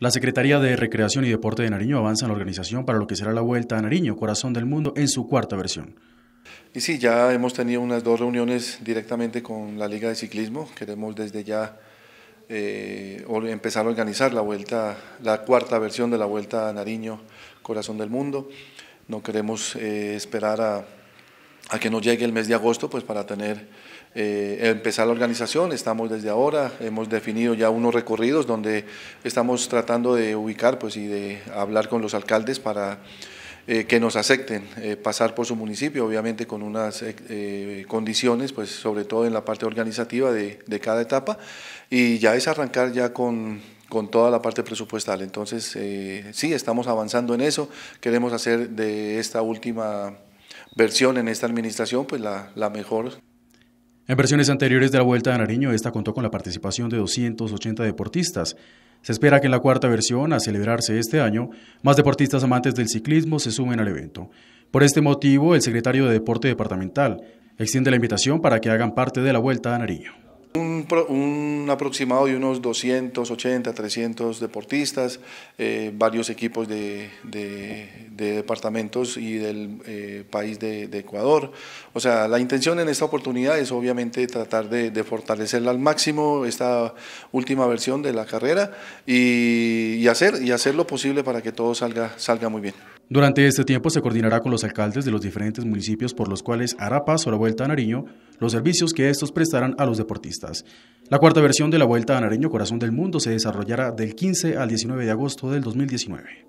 La Secretaría de Recreación y Deporte de Nariño avanza en la organización para lo que será la Vuelta a Nariño, Corazón del Mundo, en su cuarta versión. Y sí, ya hemos tenido unas dos reuniones directamente con la Liga de Ciclismo. Queremos desde ya eh, empezar a organizar la vuelta, la cuarta versión de la Vuelta a Nariño, Corazón del Mundo. No queremos eh, esperar a, a que nos llegue el mes de agosto, pues para tener eh, empezar la organización. Estamos desde ahora, hemos definido ya unos recorridos donde estamos tratando de ubicar pues, y de hablar con los alcaldes para eh, que nos acepten eh, pasar por su municipio, obviamente con unas condiciones, pues sobre todo en la parte organizativa de, cada etapa. Y ya es arrancar ya con, con toda la parte presupuestal. Entonces, sí, estamos avanzando en eso. Queremos hacer de esta última versión en esta administración, pues la, mejor en versiones anteriores de la Vuelta a Nariño, esta contó con la participación de 280 deportistas. Se espera que en la cuarta versión, a celebrarse este año, más deportistas amantes del ciclismo se sumen al evento. Por este motivo, el secretario de Deporte Departamental extiende la invitación para que hagan parte de la Vuelta a Nariño. Un, aproximado de unos 280, 300 deportistas, eh, varios equipos de, departamentos y del eh, país de, Ecuador. O sea, la intención en esta oportunidad es obviamente tratar de, fortalecer al máximo esta última versión de la carrera y, hacer, y hacer lo posible para que todo salga, salga muy bien. Durante este tiempo se coordinará con los alcaldes de los diferentes municipios por los cuales hará paso la vuelta a Nariño los servicios que estos prestarán a los deportistas. La cuarta versión de la Vuelta a Nareño Corazón del Mundo se desarrollará del 15 al 19 de agosto del 2019.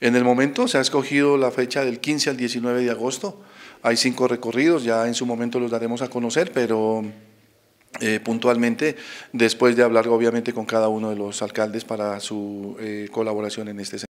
En el momento se ha escogido la fecha del 15 al 19 de agosto. Hay cinco recorridos, ya en su momento los daremos a conocer, pero eh, puntualmente después de hablar obviamente con cada uno de los alcaldes para su eh, colaboración en este sentido.